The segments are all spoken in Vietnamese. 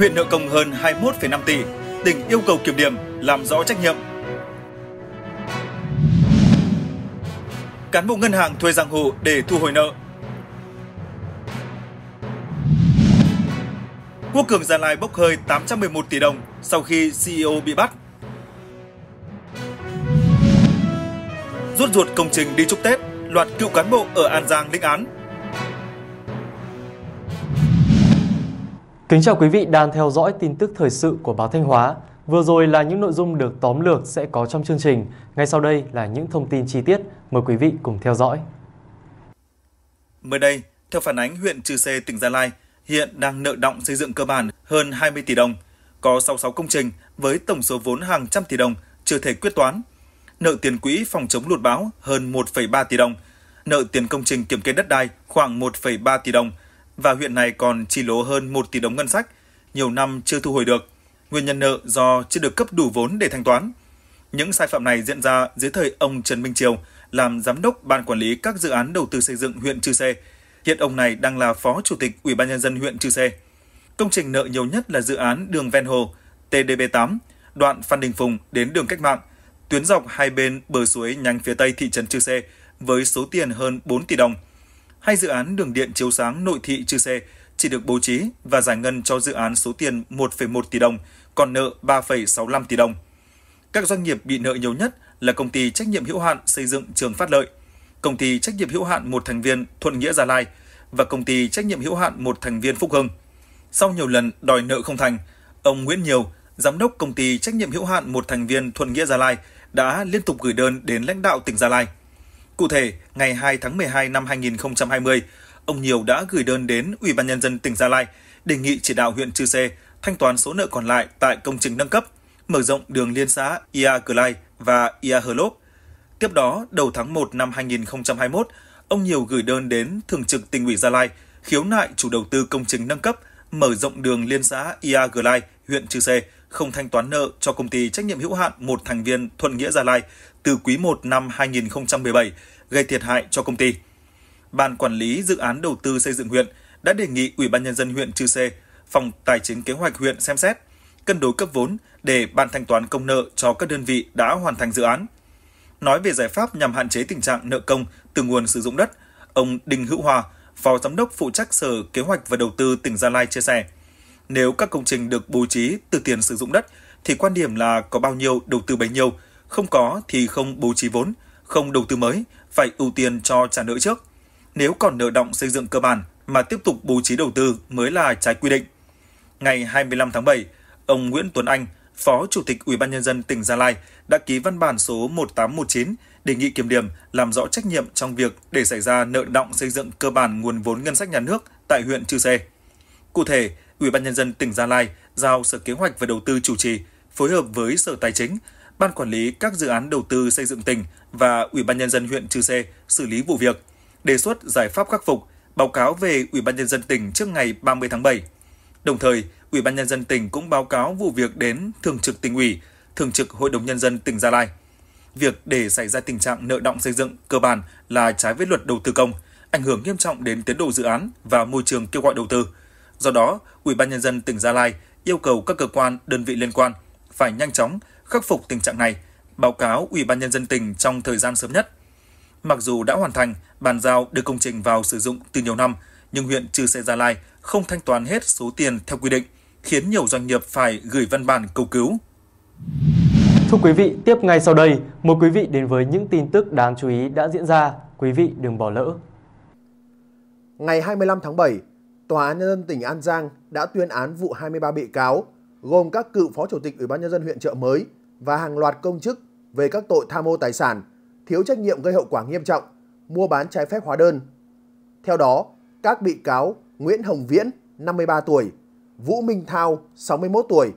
huyện nợ công hơn 21,5 tỷ, tỉnh yêu cầu kiểm điểm, làm rõ trách nhiệm. Cán bộ ngân hàng thuê giang hồ để thu hồi nợ. Quốc Cường Gia Lai bốc hơi 811 tỷ đồng sau khi CEO bị bắt. Rút ruột công trình đi chúc Tết, loạt cựu cán bộ ở An Giang lĩnh án Kính chào quý vị đang theo dõi tin tức thời sự của báo Thanh Hóa. Vừa rồi là những nội dung được tóm lược sẽ có trong chương trình. Ngay sau đây là những thông tin chi tiết. Mời quý vị cùng theo dõi. Mới đây, theo phản ánh huyện Chư Sê, tỉnh Gia Lai, hiện đang nợ động xây dựng cơ bản hơn 20 tỷ đồng, có 66 công trình với tổng số vốn hàng trăm tỷ đồng chưa thể quyết toán. Nợ tiền quỹ phòng chống lụt bão hơn 1,3 tỷ đồng, nợ tiền công trình kiểm kê đất đai khoảng 1,3 tỷ đồng – và huyện này còn chi lỗ hơn 1 tỷ đồng ngân sách, nhiều năm chưa thu hồi được. Nguyên nhân nợ do chưa được cấp đủ vốn để thanh toán. Những sai phạm này diễn ra dưới thời ông Trần Minh Triều làm giám đốc ban quản lý các dự án đầu tư xây dựng huyện Chư Sê. Hiện ông này đang là phó chủ tịch Ủy ban nhân dân huyện Chư Sê. Công trình nợ nhiều nhất là dự án đường ven hồ TDB8, đoạn Phan Đình Phùng đến đường Cách Mạng, tuyến dọc hai bên bờ suối nhánh phía tây thị trấn Chư Sê với số tiền hơn 4 tỷ đồng – hai dự án đường điện chiếu sáng nội thị Chư Sê chỉ được bố trí và giải ngân cho dự án số tiền 1,1 tỷ đồng, còn nợ 3,65 tỷ đồng. Các doanh nghiệp bị nợ nhiều nhất là công ty trách nhiệm hữu hạn xây dựng Trường Phát Lợi, công ty trách nhiệm hữu hạn một thành viên Thuận Nghĩa Gia Lai và công ty trách nhiệm hữu hạn một thành viên Phúc Hưng. Sau nhiều lần đòi nợ không thành, ông Nguyễn Nhiều, giám đốc công ty trách nhiệm hữu hạn một thành viên Thuận Nghĩa Gia Lai đã liên tục gửi đơn đến lãnh đạo tỉnh Gia Lai – Cụ thể, ngày 2 tháng 12 năm 2020, ông Nhiều đã gửi đơn đến Ủy ban nhân dân tỉnh Gia Lai đề nghị chỉ đạo huyện Chư Sê thanh toán số nợ còn lại tại công trình nâng cấp, mở rộng đường liên xã Ia Cờ Lai và Ia Hờ Lốp. Tiếp đó, đầu tháng 1 năm 2021, ông Nhiều gửi đơn đến Thường trực tỉnh ủy Gia Lai khiếu nại chủ đầu tư công trình nâng cấp, mở rộng đường liên xã Ia Gờ Lai, huyện Chư Sê – không thanh toán nợ cho công ty trách nhiệm hữu hạn một thành viên Thuận Nghĩa Gia Lai từ quý 1 năm 2017 gây thiệt hại cho công ty. Ban quản lý dự án đầu tư xây dựng huyện đã đề nghị Ủy ban nhân dân huyện Chư Sê, Phòng Tài chính Kế hoạch huyện xem xét cân đối cấp vốn để ban thanh toán công nợ cho các đơn vị đã hoàn thành dự án. Nói về giải pháp nhằm hạn chế tình trạng nợ công từ nguồn sử dụng đất, ông Đinh Hữu Hòa, Phó Giám đốc phụ trách Sở Kế hoạch và Đầu tư tỉnh Gia Lai chia sẻ – nếu các công trình được bố trí từ tiền sử dụng đất thì quan điểm là có bao nhiêu đầu tư bấy nhiêu, không có thì không bố trí vốn, không đầu tư mới, phải ưu tiên cho trả nợ trước. Nếu còn nợ động xây dựng cơ bản mà tiếp tục bố trí đầu tư mới là trái quy định. Ngày 25 tháng 7, ông Nguyễn Tuấn Anh, Phó Chủ tịch Ủy ban nhân dân tỉnh Gia Lai đã ký văn bản số 1819 đề nghị kiểm điểm làm rõ trách nhiệm trong việc để xảy ra nợ động xây dựng cơ bản nguồn vốn ngân sách nhà nước tại huyện Chư Sê. Cụ thể, Ủy ban nhân dân tỉnh Gia Lai giao Sở Kế hoạch và Đầu tư chủ trì, phối hợp với Sở Tài chính, Ban quản lý các dự án đầu tư xây dựng tỉnh và Ủy ban nhân dân huyện Trư Sê xử lý vụ việc, đề xuất giải pháp khắc phục, báo cáo về Ủy ban nhân dân tỉnh trước ngày 30 tháng 7. Đồng thời, Ủy ban nhân dân tỉnh cũng báo cáo vụ việc đến Thường trực tỉnh ủy, Thường trực Hội đồng nhân dân tỉnh Gia Lai. Việc để xảy ra tình trạng nợ động xây dựng cơ bản là trái với luật đầu tư công, ảnh hưởng nghiêm trọng đến tiến độ dự án và môi trường kêu gọi đầu tư. Do đó, Ủy ban nhân dân tỉnh Gia Lai yêu cầu các cơ quan, đơn vị liên quan phải nhanh chóng khắc phục tình trạng này, báo cáo Ủy ban nhân dân tỉnh trong thời gian sớm nhất. Mặc dù đã hoàn thành, bàn giao đưa công trình vào sử dụng từ nhiều năm, nhưng huyện Trư Sê Gia Lai không thanh toán hết số tiền theo quy định, khiến nhiều doanh nghiệp phải gửi văn bản cầu cứu. Thưa quý vị, tiếp ngay sau đây, mời quý vị đến với những tin tức đáng chú ý đã diễn ra. Quý vị đừng bỏ lỡ. Ngày 25 tháng 7, Tòa án Nhân dân tỉnh An Giang đã tuyên án vụ 23 bị cáo, gồm các cựu Phó Chủ tịch Ủy ban Nhân dân huyện Trợ Mới và hàng loạt công chức về các tội tham mô tài sản, thiếu trách nhiệm gây hậu quả nghiêm trọng, mua bán trái phép hóa đơn. Theo đó, các bị cáo Nguyễn Hồng Viễn, 53 tuổi, Vũ Minh Thao, 61 tuổi,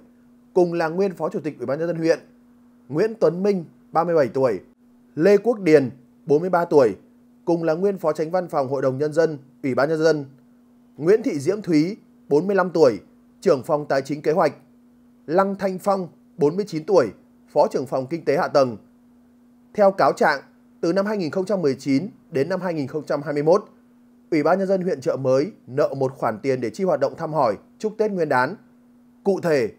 cùng là nguyên Phó Chủ tịch Ủy ban Nhân dân huyện, Nguyễn Tuấn Minh, 37 tuổi, Lê Quốc Điền, 43 tuổi, cùng là nguyên Phó Tránh Văn phòng Hội đồng Nhân dân, Ủy ban Nhân dân, Nguyễn Thị Diễm Thúy, 45 tuổi, trưởng phòng tài chính kế hoạch. Lăng Thanh Phong, 49 tuổi, phó trưởng phòng kinh tế hạ tầng. Theo cáo trạng, từ năm 2019 đến năm 2021, Ủy ban nhân dân huyện Trợ Mới nợ một khoản tiền để chi hoạt động thăm hỏi chúc Tết Nguyên đán. Cụ thể,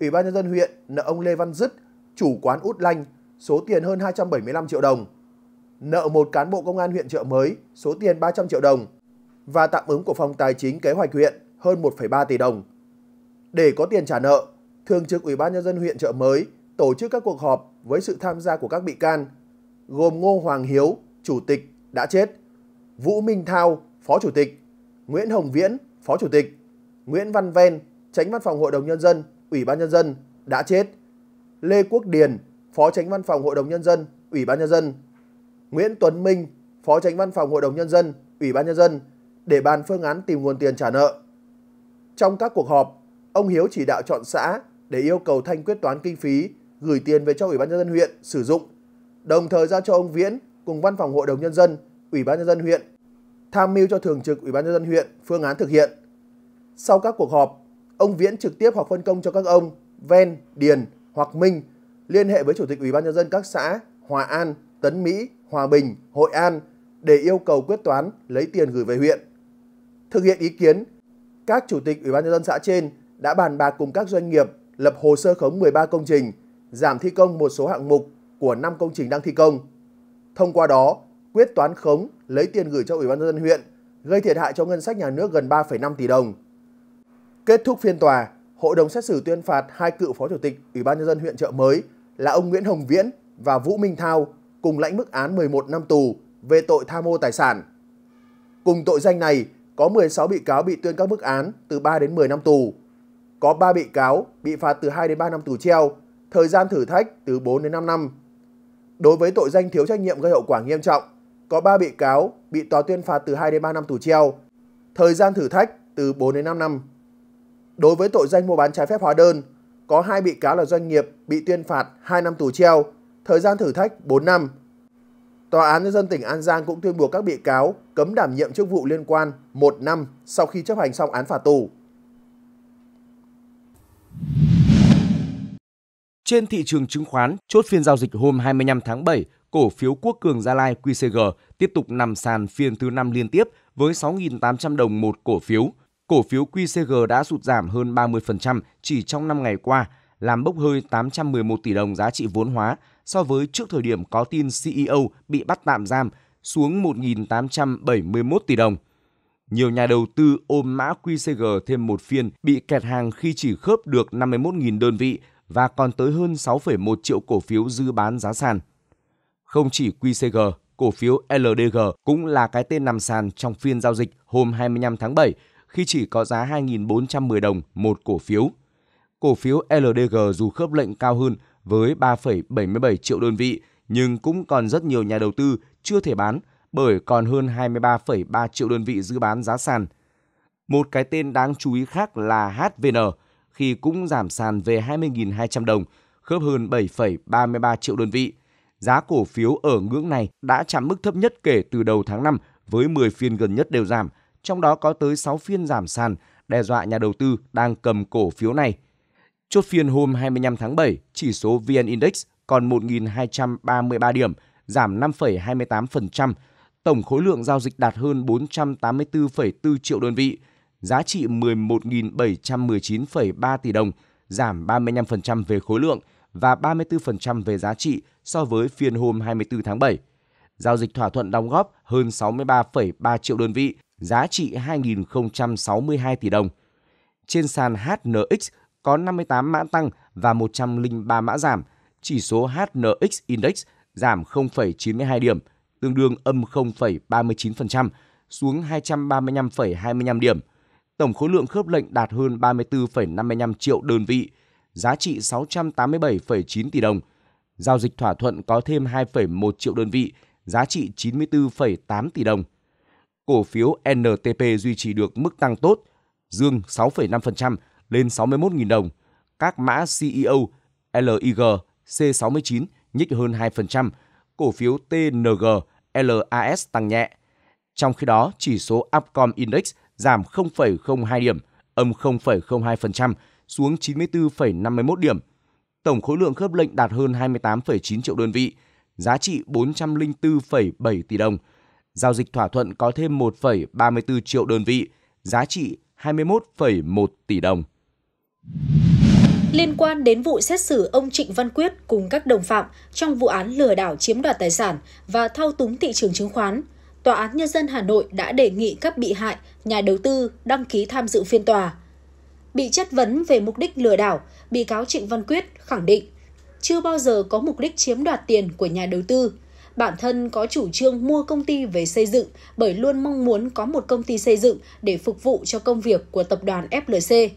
Ủy ban nhân dân huyện nợ ông Lê Văn Dứt, chủ quán Út Lanh, số tiền hơn 275 triệu đồng. Nợ một cán bộ công an huyện Trợ Mới số tiền 300 triệu đồng và tạm ứng của phòng tài chính kế hoạch huyện hơn 1,3 tỷ đồng. Để có tiền trả nợ, Thường trực Ủy ban Nhân dân huyện Trợ Mới tổ chức các cuộc họp với sự tham gia của các bị can, gồm Ngô Hoàng Hiếu, Chủ tịch, đã chết, Vũ Minh Thao, Phó Chủ tịch, Nguyễn Hồng Viễn, Phó Chủ tịch, Nguyễn Văn Ven, Tránh Văn phòng Hội đồng Nhân dân, Ủy ban Nhân dân, đã chết, Lê Quốc Điền, Phó Tránh Văn phòng Hội đồng Nhân dân, Ủy ban Nhân dân, Nguyễn Tuấn Minh, Phó Tránh Văn phòng Hội đồng Nhân dân, Ủy ban Nhân dân, để bàn phương án tìm nguồn tiền trả nợ. Trong các cuộc họp, ông Hiếu chỉ đạo chọn xã để yêu cầu Thanh quyết toán kinh phí gửi tiền về cho Ủy ban nhân dân huyện sử dụng, đồng thời giao cho ông Viễn cùng văn phòng Hội đồng nhân dân, Ủy ban nhân dân huyện tham mưu cho thường trực Ủy ban nhân dân huyện phương án thực hiện. Sau các cuộc họp, ông Viễn trực tiếp hoặc phân công cho các ông Ven, Điền hoặc Minh liên hệ với chủ tịch Ủy ban nhân dân các xã Hòa An, Tấn Mỹ, Hòa Bình, Hội An để yêu cầu quyết toán lấy tiền gửi về huyện. Thực hiện ý kiến, các chủ tịch Ủy ban nhân dân xã trên đã bàn bạc cùng các doanh nghiệp lập hồ sơ khống 13 công trình, giảm thi công một số hạng mục của 5 công trình đang thi công. Thông qua đó, quyết toán khống lấy tiền gửi cho Ủy ban nhân dân huyện, gây thiệt hại cho ngân sách nhà nước gần 3,5 tỷ đồng. Kết thúc phiên tòa, hội đồng xét xử tuyên phạt hai cựu phó chủ tịch Ủy ban nhân dân huyện Chợ Mới là ông Nguyễn Hồng Viễn và Vũ Minh Thao cùng lãnh mức án 11 năm tù về tội tham mô tài sản. Cùng tội danh này, có 16 bị cáo bị tuyên các mức án từ 3 đến 10 năm tù. Có 3 bị cáo bị phạt từ 2 đến 3 năm tù treo, thời gian thử thách từ 4 đến 5 năm. Đối với tội danh thiếu trách nhiệm gây hậu quả nghiêm trọng, có 3 bị cáo bị tòa tuyên phạt từ 2 đến 3 năm tù treo, thời gian thử thách từ 4 đến 5 năm. Đối với tội danh mua bán trái phép hóa đơn, có 2 bị cáo là doanh nghiệp bị tuyên phạt 2 năm tù treo, thời gian thử thách 4 năm. Tòa án Nhân dân tỉnh An Giang cũng tuyên buộc các bị cáo cấm đảm nhiệm chức vụ liên quan một năm sau khi chấp hành xong án phạt tù. Trên thị trường chứng khoán, chốt phiên giao dịch hôm 25 tháng 7, cổ phiếu Quốc Cường Gia Lai QCG tiếp tục nằm sàn phiên thứ năm liên tiếp với 6.800 đồng một cổ phiếu. Cổ phiếu QCG đã sụt giảm hơn 30% chỉ trong 5 ngày qua – làm bốc hơi 811 tỷ đồng giá trị vốn hóa so với trước thời điểm có tin CEO bị bắt tạm giam xuống 1.871 tỷ đồng. Nhiều nhà đầu tư ôm mã QCG thêm một phiên bị kẹt hàng khi chỉ khớp được 51.000 đơn vị và còn tới hơn 6,1 triệu cổ phiếu dư bán giá sàn. Không chỉ QCG, cổ phiếu LDG cũng là cái tên nằm sàn trong phiên giao dịch hôm 25 tháng 7 khi chỉ có giá 2.410 đồng một cổ phiếu cổ phiếu LDG dù khớp lệnh cao hơn với 3,77 triệu đơn vị nhưng cũng còn rất nhiều nhà đầu tư chưa thể bán bởi còn hơn 23,3 triệu đơn vị giữ bán giá sàn. Một cái tên đáng chú ý khác là HVN khi cũng giảm sàn về 20.200 đồng, khớp hơn 7,33 triệu đơn vị. Giá cổ phiếu ở ngưỡng này đã chạm mức thấp nhất kể từ đầu tháng 5 với 10 phiên gần nhất đều giảm, trong đó có tới 6 phiên giảm sàn, đe dọa nhà đầu tư đang cầm cổ phiếu này. Chốt phiên hôm 25 tháng 7, chỉ số VN Index còn 1.233 điểm, giảm 5,28%. Tổng khối lượng giao dịch đạt hơn 484,4 triệu đơn vị, giá trị 11.719,3 tỷ đồng, giảm 35% về khối lượng và 34% về giá trị so với phiên hôm 24 tháng 7. Giao dịch thỏa thuận đóng góp hơn 63,3 triệu đơn vị, giá trị 2.062 tỷ đồng. Trên sàn HNX, có 58 mã tăng và 103 mã giảm. Chỉ số HNX Index giảm 0,92 điểm, tương đương âm 0,39%, xuống 235,25 điểm. Tổng khối lượng khớp lệnh đạt hơn 34,55 triệu đơn vị, giá trị 687,9 tỷ đồng. Giao dịch thỏa thuận có thêm 2,1 triệu đơn vị, giá trị 94,8 tỷ đồng. Cổ phiếu NTP duy trì được mức tăng tốt, dương 6,5%, lên 61.000 đồng. Các mã CEO, LIG, C69 nhích hơn 2%, cổ phiếu TNG, LAS tăng nhẹ. Trong khi đó, chỉ số Upcom Index giảm 0,02 điểm, âm 0,02% xuống 94,51 điểm. Tổng khối lượng khớp lệnh đạt hơn 28,9 triệu đơn vị, giá trị 404,7 tỷ đồng. Giao dịch thỏa thuận có thêm 1,34 triệu đơn vị, giá trị 21,1 tỷ đồng. Liên quan đến vụ xét xử ông Trịnh Văn Quyết cùng các đồng phạm trong vụ án lừa đảo chiếm đoạt tài sản và thao túng thị trường chứng khoán, Tòa án Nhân dân Hà Nội đã đề nghị các bị hại, nhà đầu tư đăng ký tham dự phiên tòa. Bị chất vấn về mục đích lừa đảo, bị cáo Trịnh Văn Quyết khẳng định chưa bao giờ có mục đích chiếm đoạt tiền của nhà đầu tư. Bản thân có chủ trương mua công ty về xây dựng bởi luôn mong muốn có một công ty xây dựng để phục vụ cho công việc của tập đoàn FLC.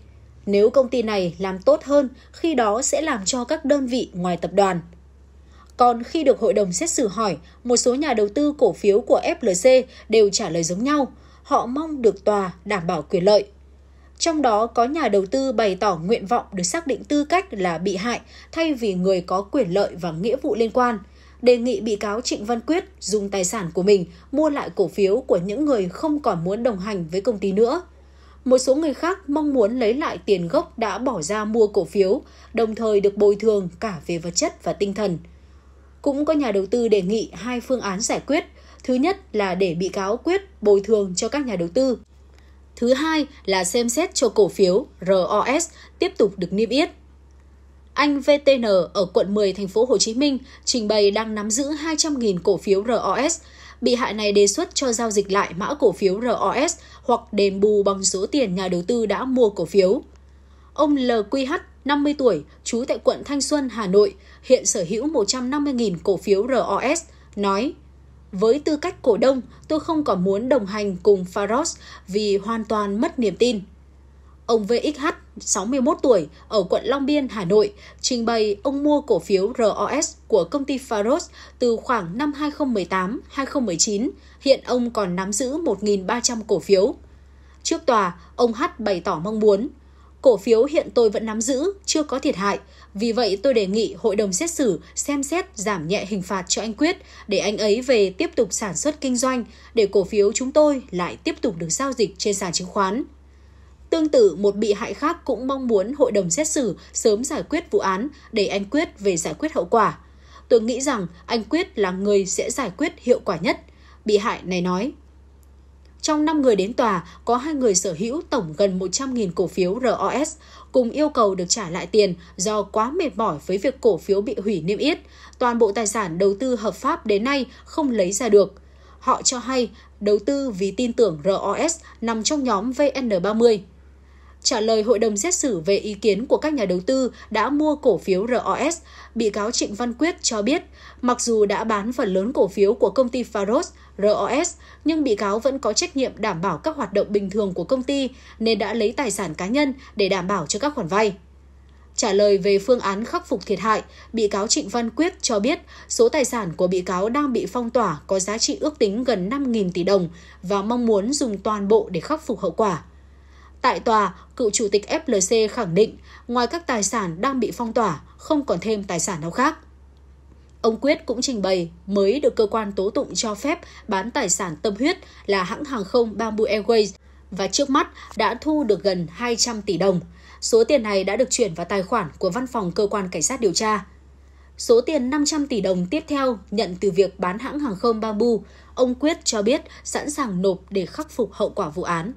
Nếu công ty này làm tốt hơn, khi đó sẽ làm cho các đơn vị ngoài tập đoàn. Còn khi được hội đồng xét xử hỏi, một số nhà đầu tư cổ phiếu của FLC đều trả lời giống nhau, họ mong được tòa đảm bảo quyền lợi. Trong đó có nhà đầu tư bày tỏ nguyện vọng được xác định tư cách là bị hại thay vì người có quyền lợi và nghĩa vụ liên quan, đề nghị bị cáo Trịnh Văn Quyết dùng tài sản của mình mua lại cổ phiếu của những người không còn muốn đồng hành với công ty nữa – một số người khác mong muốn lấy lại tiền gốc đã bỏ ra mua cổ phiếu, đồng thời được bồi thường cả về vật chất và tinh thần. Cũng có nhà đầu tư đề nghị hai phương án giải quyết. Thứ nhất là để bị cáo quyết bồi thường cho các nhà đầu tư. Thứ hai là xem xét cho cổ phiếu ROS tiếp tục được niêm yết anh VTN ở quận 10 thành phố Hồ Chí Minh trình bày đang nắm giữ 200.000 cổ phiếu ROS. Bị hại này đề xuất cho giao dịch lại mã cổ phiếu ROS hoặc đền bù bằng số tiền nhà đầu tư đã mua cổ phiếu. Ông LQH, 50 tuổi, trú tại quận Thanh Xuân, Hà Nội, hiện sở hữu 150.000 cổ phiếu ROS, nói với tư cách cổ đông, tôi không còn muốn đồng hành cùng Faros vì hoàn toàn mất niềm tin. Ông VXH, 61 tuổi, ở quận Long Biên, Hà Nội, trình bày ông mua cổ phiếu ROS của công ty Faros từ khoảng năm 2018-2019, hiện ông còn nắm giữ 1.300 cổ phiếu. Trước tòa, ông H bày tỏ mong muốn cổ phiếu hiện tôi vẫn nắm giữ, chưa có thiệt hại. Vì vậy tôi đề nghị hội đồng xét xử xem xét giảm nhẹ hình phạt cho anh Quyết để anh ấy về tiếp tục sản xuất kinh doanh, để cổ phiếu chúng tôi lại tiếp tục được giao dịch trên sàn chứng khoán. Tương tự, một bị hại khác cũng mong muốn hội đồng xét xử sớm giải quyết vụ án để anh Quyết về giải quyết hậu quả. Tôi nghĩ rằng anh Quyết là người sẽ giải quyết hiệu quả nhất, bị hại này nói. Trong 5 người đến tòa, có hai người sở hữu tổng gần 100.000 cổ phiếu ROS, cùng yêu cầu được trả lại tiền do quá mệt mỏi với việc cổ phiếu bị hủy niêm yết. Toàn bộ tài sản đầu tư hợp pháp đến nay không lấy ra được. Họ cho hay đầu tư vì tin tưởng ROS nằm trong nhóm VN30. Trả lời hội đồng xét xử về ý kiến của các nhà đầu tư đã mua cổ phiếu ROS, bị cáo Trịnh Văn Quyết cho biết, mặc dù đã bán phần lớn cổ phiếu của công ty Faros, ROS, nhưng bị cáo vẫn có trách nhiệm đảm bảo các hoạt động bình thường của công ty nên đã lấy tài sản cá nhân để đảm bảo cho các khoản vay. Trả lời về phương án khắc phục thiệt hại, bị cáo Trịnh Văn Quyết cho biết số tài sản của bị cáo đang bị phong tỏa có giá trị ước tính gần 5.000 tỷ đồng và mong muốn dùng toàn bộ để khắc phục hậu quả. Tại tòa, cựu chủ tịch FLC khẳng định, ngoài các tài sản đang bị phong tỏa, không còn thêm tài sản nào khác. Ông Quyết cũng trình bày mới được cơ quan tố tụng cho phép bán tài sản tâm huyết là hãng hàng không Bamboo Airways và trước mắt đã thu được gần 200 tỷ đồng. Số tiền này đã được chuyển vào tài khoản của văn phòng cơ quan cảnh sát điều tra. Số tiền 500 tỷ đồng tiếp theo nhận từ việc bán hãng hàng không Bamboo, ông Quyết cho biết sẵn sàng nộp để khắc phục hậu quả vụ án.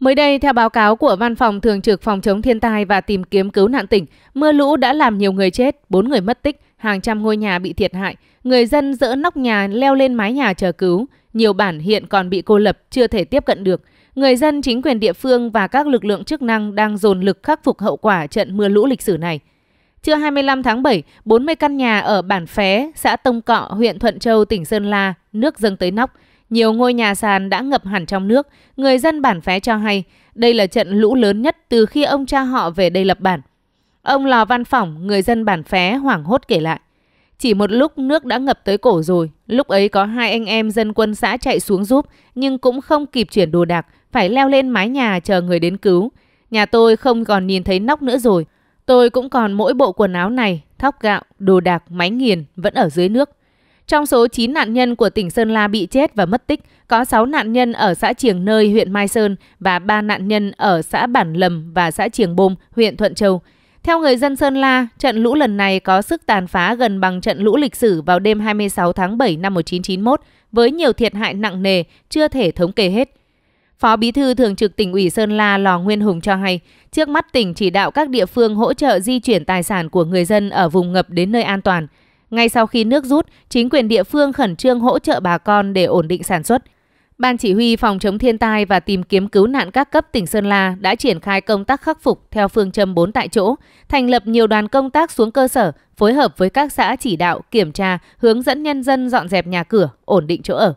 Mới đây, theo báo cáo của Văn phòng Thường trực Phòng chống thiên tai và tìm kiếm cứu nạn tỉnh, mưa lũ đã làm nhiều người chết, 4 người mất tích, hàng trăm ngôi nhà bị thiệt hại, người dân dỡ nóc nhà leo lên mái nhà chờ cứu, nhiều bản hiện còn bị cô lập, chưa thể tiếp cận được. Người dân, chính quyền địa phương và các lực lượng chức năng đang dồn lực khắc phục hậu quả trận mưa lũ lịch sử này. Trưa 25 tháng 7, 40 căn nhà ở bản Phé, xã Tông Cọ, huyện Thuận Châu, tỉnh Sơn La, nước dâng tới nóc – nhiều ngôi nhà sàn đã ngập hẳn trong nước. Người dân bản phé cho hay đây là trận lũ lớn nhất từ khi ông cha họ về đây lập bản. Ông Lò Văn Phỏng, người dân bản phé hoảng hốt kể lại. Chỉ một lúc nước đã ngập tới cổ rồi. Lúc ấy có hai anh em dân quân xã chạy xuống giúp nhưng cũng không kịp chuyển đồ đạc, phải leo lên mái nhà chờ người đến cứu. Nhà tôi không còn nhìn thấy nóc nữa rồi. Tôi cũng còn mỗi bộ quần áo này, thóc gạo, đồ đạc, máy nghiền vẫn ở dưới nước. Trong số 9 nạn nhân của tỉnh Sơn La bị chết và mất tích, có 6 nạn nhân ở xã Triềng Nơi, huyện Mai Sơn và 3 nạn nhân ở xã Bản Lầm và xã Triềng Bôm, huyện Thuận Châu. Theo người dân Sơn La, trận lũ lần này có sức tàn phá gần bằng trận lũ lịch sử vào đêm 26 tháng 7 năm 1991 với nhiều thiệt hại nặng nề chưa thể thống kê hết. Phó Bí thư Thường trực tỉnh ủy Sơn La Lò Nguyên Hùng cho hay, trước mắt tỉnh chỉ đạo các địa phương hỗ trợ di chuyển tài sản của người dân ở vùng ngập đến nơi an toàn – ngay sau khi nước rút, chính quyền địa phương khẩn trương hỗ trợ bà con để ổn định sản xuất. Ban chỉ huy phòng chống thiên tai và tìm kiếm cứu nạn các cấp tỉnh Sơn La đã triển khai công tác khắc phục theo phương châm 4 tại chỗ, thành lập nhiều đoàn công tác xuống cơ sở, phối hợp với các xã chỉ đạo, kiểm tra, hướng dẫn nhân dân dọn dẹp nhà cửa, ổn định chỗ ở.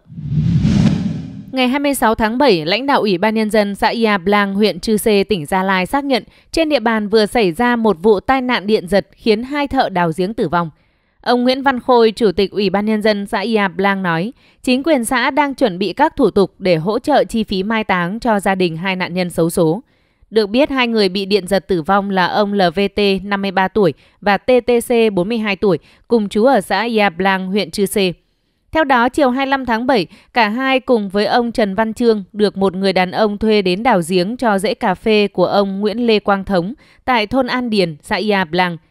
Ngày 26 tháng 7, lãnh đạo Ủy ban Nhân dân xã Ia Blang, huyện Chư Sê, tỉnh Gia Lai xác nhận trên địa bàn vừa xảy ra một vụ tai nạn điện giật khiến hai thợ đào giếng tử vong. Ông Nguyễn Văn Khôi, Chủ tịch Ủy ban Nhân dân xã Iap Lang nói, chính quyền xã đang chuẩn bị các thủ tục để hỗ trợ chi phí mai táng cho gia đình hai nạn nhân xấu số. Được biết, hai người bị điện giật tử vong là ông LVT, 53 tuổi, và TTC, 42 tuổi, cùng chú ở xã Iap Lang, huyện Chư Sê. Theo đó, chiều 25 tháng 7, cả hai cùng với ông Trần Văn Trương được một người đàn ông thuê đến đào giếng cho rễ cà phê của ông Nguyễn Lê Quang Thống tại thôn An Điền, xã Iap Lang –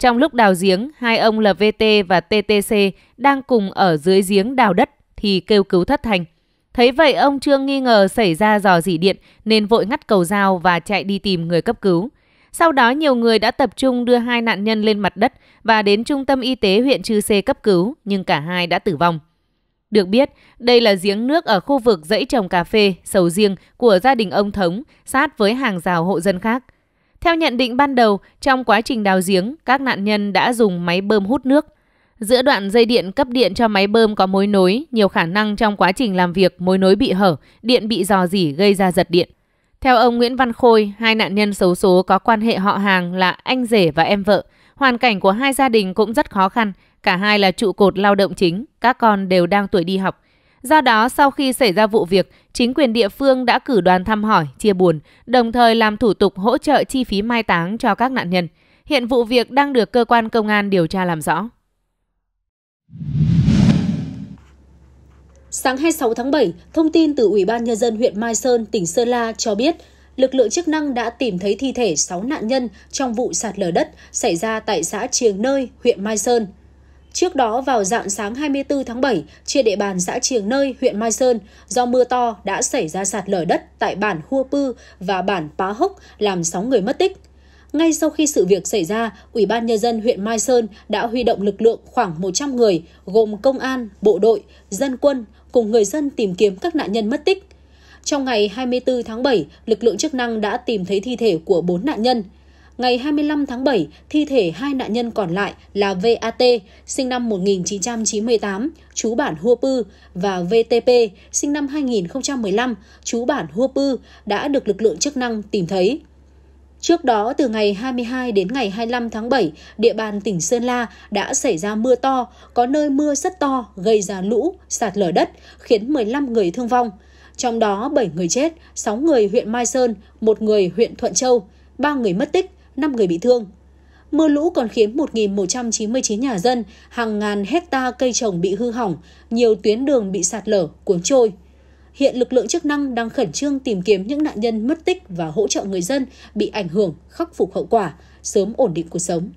trong lúc đào giếng, hai ông là VT và TTC đang cùng ở dưới giếng đào đất thì kêu cứu thất thành. Thấy vậy ông Trương nghi ngờ xảy ra dò dỉ điện nên vội ngắt cầu dao và chạy đi tìm người cấp cứu. Sau đó nhiều người đã tập trung đưa hai nạn nhân lên mặt đất và đến trung tâm y tế huyện Chư Sê cấp cứu nhưng cả hai đã tử vong. Được biết, đây là giếng nước ở khu vực dãy trồng cà phê, sầu riêng của gia đình ông Thống sát với hàng rào hộ dân khác – theo nhận định ban đầu, trong quá trình đào giếng, các nạn nhân đã dùng máy bơm hút nước. Giữa đoạn dây điện cấp điện cho máy bơm có mối nối, nhiều khả năng trong quá trình làm việc mối nối bị hở, điện bị dò dỉ gây ra giật điện. Theo ông Nguyễn Văn Khôi, hai nạn nhân xấu số có quan hệ họ hàng là anh rể và em vợ. Hoàn cảnh của hai gia đình cũng rất khó khăn, cả hai là trụ cột lao động chính, các con đều đang tuổi đi học. Do đó, sau khi xảy ra vụ việc, chính quyền địa phương đã cử đoàn thăm hỏi, chia buồn, đồng thời làm thủ tục hỗ trợ chi phí mai táng cho các nạn nhân. Hiện vụ việc đang được cơ quan công an điều tra làm rõ. Sáng 26 tháng 7, thông tin từ Ủy ban Nhân dân huyện Mai Sơn, tỉnh Sơn La cho biết, lực lượng chức năng đã tìm thấy thi thể 6 nạn nhân trong vụ sạt lở đất xảy ra tại xã Triềng Nơi, huyện Mai Sơn – Trước đó vào dạng sáng 24 tháng 7, trên địa bàn xã Triềng Nơi, huyện Mai Sơn, do mưa to đã xảy ra sạt lở đất tại bản Hua Pư và bản Pá Hốc làm 6 người mất tích. Ngay sau khi sự việc xảy ra, Ủy ban Nhân dân huyện Mai Sơn đã huy động lực lượng khoảng 100 người, gồm công an, bộ đội, dân quân, cùng người dân tìm kiếm các nạn nhân mất tích. Trong ngày 24 tháng 7, lực lượng chức năng đã tìm thấy thi thể của 4 nạn nhân – ngày 25 tháng 7, thi thể hai nạn nhân còn lại là VAT, sinh năm 1998, chú bản Hua Pư, và VTP, sinh năm 2015, chú bản Hua Pư, đã được lực lượng chức năng tìm thấy. Trước đó, từ ngày 22 đến ngày 25 tháng 7, địa bàn tỉnh Sơn La đã xảy ra mưa to, có nơi mưa rất to gây ra lũ, sạt lở đất, khiến 15 người thương vong. Trong đó, 7 người chết, 6 người huyện Mai Sơn, 1 người huyện Thuận Châu, 3 người mất tích, 5 người bị thương. Mưa lũ còn khiến 1.199 nhà dân, hàng ngàn hecta cây trồng bị hư hỏng, nhiều tuyến đường bị sạt lở, cuốn trôi. Hiện lực lượng chức năng đang khẩn trương tìm kiếm những nạn nhân mất tích và hỗ trợ người dân bị ảnh hưởng khắc phục hậu quả, sớm ổn định cuộc sống.